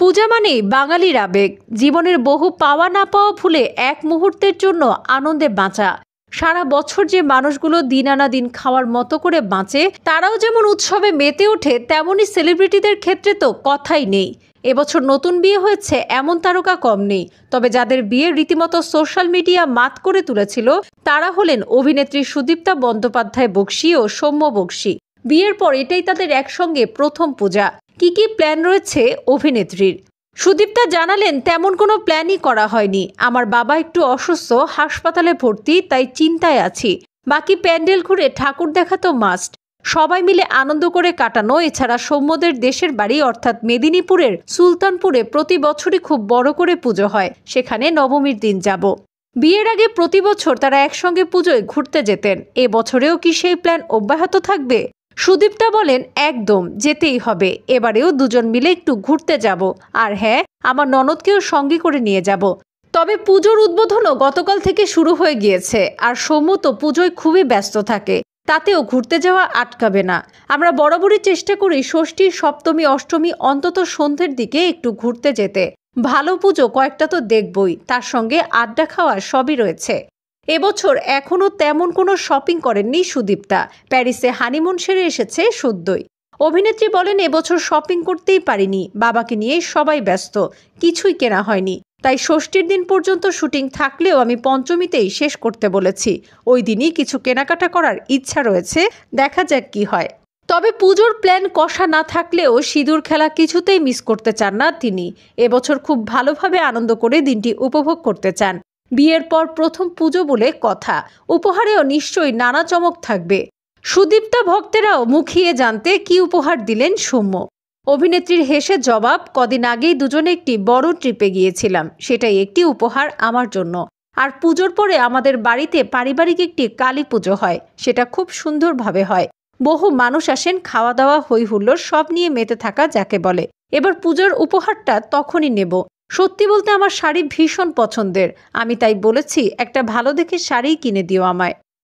পূজা মানে বাঙালির আবেগ জীবনের বহু পাওয়া না পাওয়া ভুলে এক মুহূর্তের জন্য আনন্দে বাঁচা সারা বছর যে মানুষগুলো দিন আনা দিন খাওয়ার মতো করে বাঁচে তারাও যেমন উৎসবে মেতে ওঠে তেমনই সেলিব্রিটিদের ক্ষেত্রে তো কথাই নেই এবছর নতুন বিয়ে হয়েছে এমন তারকা কম নেই তবে যাদের বিয়ে রীতিমতো সোশ্যাল মিডিয়া মাত করে তুলেছিল তারা হলেন অভিনেত্রী সুদীপ্তা বন্দ্যোপাধ্যায় বক্সি ও সৌম্য বক্সি বিয়ের পর এটাই তাদের একসঙ্গে প্রথম পূজা কি কি প্ল্যান রয়েছে অভিনেত্রীর সুদীপ্তা জানালেন তেমন কোনো প্ল্যানই করা হয়নি আমার বাবা একটু অসুস্থ হাসপাতালে ভর্তি তাই চিন্তায় আছি বাকি প্যান্ডেল ঘুরে ঠাকুর দেখা তো মাস্ট সবাই মিলে আনন্দ করে কাটানো এছাড়া সৌম্যদের দেশের বাড়ি অর্থাৎ মেদিনীপুরের সুলতানপুরে প্রতি বছরই খুব বড় করে পুজো হয় সেখানে নবমীর দিন যাব বিয়ের আগে প্রতি বছর তারা একসঙ্গে পুজোয় ঘুরতে যেতেন এ বছরেও কি সেই প্ল্যান অব্যাহত থাকবে সুদীপ্তা বলেন একদম যেতেই হবে এবারেও দুজন মিলে একটু ঘুরতে যাব আর হ্যাঁ আমার ননদকেও সঙ্গে করে নিয়ে যাব তবে পুজোর উদ্বোধনও গতকাল থেকে শুরু হয়ে গিয়েছে আর সৌম্য তো পুজোয় খুবই ব্যস্ত থাকে তাতেও ঘুরতে যাওয়া আটকাবে না আমরা বরাবরই চেষ্টা করি ষষ্ঠী সপ্তমী অষ্টমী অন্তত সন্ধ্যের দিকে একটু ঘুরতে যেতে ভালো পুজো কয়েকটা তো দেখবই তার সঙ্গে আড্ডা খাওয়া সবই রয়েছে এবছর এখনও তেমন কোনো শপিং করেননি সুদীপ্তা প্যারিসে হানিমুন সেরে এসেছে সদ্যই অভিনেত্রী বলেন এবছর শপিং করতেই পারিনি বাবাকে নিয়ে সবাই ব্যস্ত কিছুই কেনা হয়নি তাই ষষ্ঠীর দিন পর্যন্ত শুটিং থাকলেও আমি পঞ্চমীতেই শেষ করতে বলেছি ওই দিনই কিছু কেনাকাটা করার ইচ্ছা রয়েছে দেখা যাক কি হয় তবে পুজোর প্ল্যান কষা না থাকলেও সিঁদুর খেলা কিছুতেই মিস করতে চান না তিনি এবছর খুব ভালোভাবে আনন্দ করে দিনটি উপভোগ করতে চান বিয়ের পর প্রথম পুজো বলে কথা উপহারেও নিশ্চয়ই নানা চমক থাকবে সুদীপ্তা ভক্তেরাও মুখিয়ে জানতে কি উপহার দিলেন সৌম্য অভিনেত্রীর হেসে জবাব কদিন আগেই দুজনে একটি বড় ট্রিপে গিয়েছিলাম সেটাই একটি উপহার আমার জন্য আর পুজোর পরে আমাদের বাড়িতে পারিবারিক একটি কালী পুজো হয় সেটা খুব সুন্দরভাবে হয় বহু মানুষ আসেন খাওয়া দাওয়া হইহুল্লোর সব নিয়ে মেতে থাকা যাকে বলে এবার পুজোর উপহারটা তখনই নেব সত্যি বলতে আমার শাড়ি ভীষণ পছন্দের আমি তাই বলেছি একটা ভালো দেখে শাড়ি কিনে দিও আমায়